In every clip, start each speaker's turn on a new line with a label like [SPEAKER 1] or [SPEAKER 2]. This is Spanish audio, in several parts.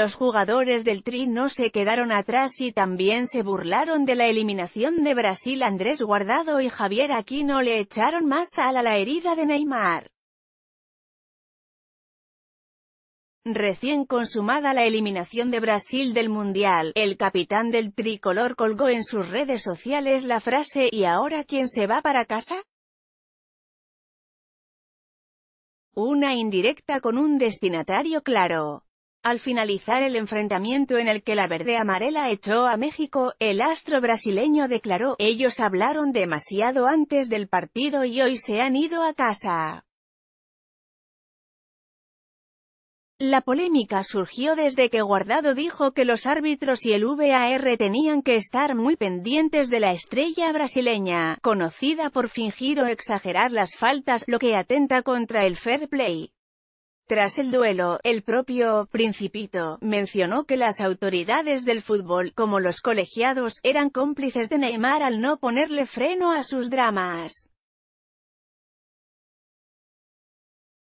[SPEAKER 1] los jugadores del Tri no se quedaron atrás y también se burlaron de la eliminación de Brasil. Andrés Guardado y Javier Aquino le echaron más sal a la herida de Neymar. Recién consumada la eliminación de Brasil del Mundial, el capitán del tricolor colgó en sus redes sociales la frase ¿Y ahora quién se va para casa? Una indirecta con un destinatario claro. Al finalizar el enfrentamiento en el que la verde amarela echó a México, el astro brasileño declaró, ellos hablaron demasiado antes del partido y hoy se han ido a casa. La polémica surgió desde que Guardado dijo que los árbitros y el VAR tenían que estar muy pendientes de la estrella brasileña, conocida por fingir o exagerar las faltas, lo que atenta contra el fair play. Tras el duelo, el propio Principito mencionó que las autoridades del fútbol, como los colegiados, eran cómplices de Neymar al no ponerle freno a sus dramas.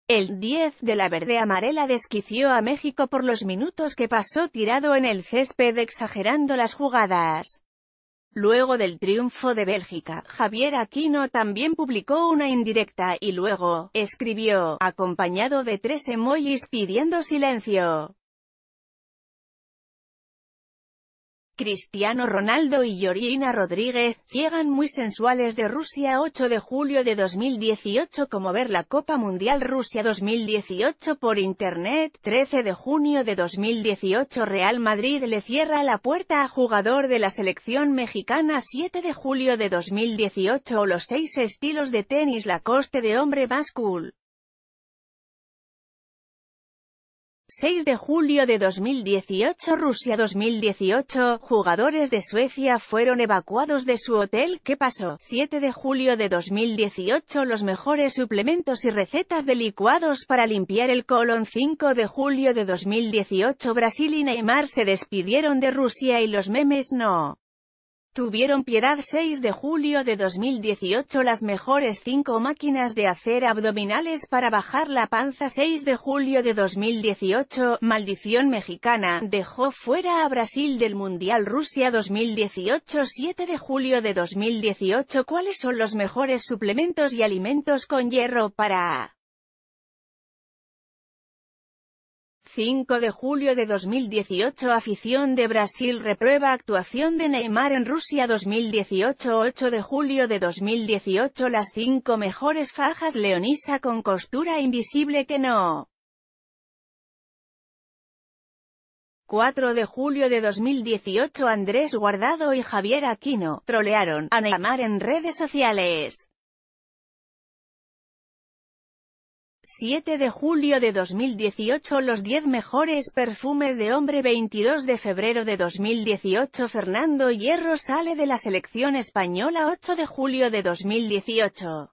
[SPEAKER 1] El 10 de la verde amarela desquició a México por los minutos que pasó tirado en el césped exagerando las jugadas. Luego del triunfo de Bélgica, Javier Aquino también publicó una indirecta y luego, escribió, acompañado de tres emojis pidiendo silencio. Cristiano Ronaldo y Georgina Rodríguez, llegan muy sensuales de Rusia 8 de julio de 2018 como ver la Copa Mundial Rusia 2018 por Internet, 13 de junio de 2018 Real Madrid le cierra la puerta a jugador de la selección mexicana 7 de julio de 2018 los seis estilos de tenis la coste de hombre más cool. 6 de julio de 2018 Rusia 2018 Jugadores de Suecia fueron evacuados de su hotel ¿Qué pasó? 7 de julio de 2018 Los mejores suplementos y recetas de licuados para limpiar el colon 5 de julio de 2018 Brasil y Neymar se despidieron de Rusia y los memes no Tuvieron piedad 6 de julio de 2018 Las mejores 5 máquinas de hacer abdominales para bajar la panza 6 de julio de 2018 Maldición mexicana, dejó fuera a Brasil del Mundial Rusia 2018 7 de julio de 2018 ¿Cuáles son los mejores suplementos y alimentos con hierro para 5 de julio de 2018 Afición de Brasil reprueba actuación de Neymar en Rusia 2018 8 de julio de 2018 Las 5 mejores fajas Leonisa con costura invisible que no 4 de julio de 2018 Andrés Guardado y Javier Aquino, trolearon, a Neymar en redes sociales. 7 de julio de 2018 Los 10 mejores perfumes de hombre 22 de febrero de 2018 Fernando Hierro sale de la selección española 8 de julio de 2018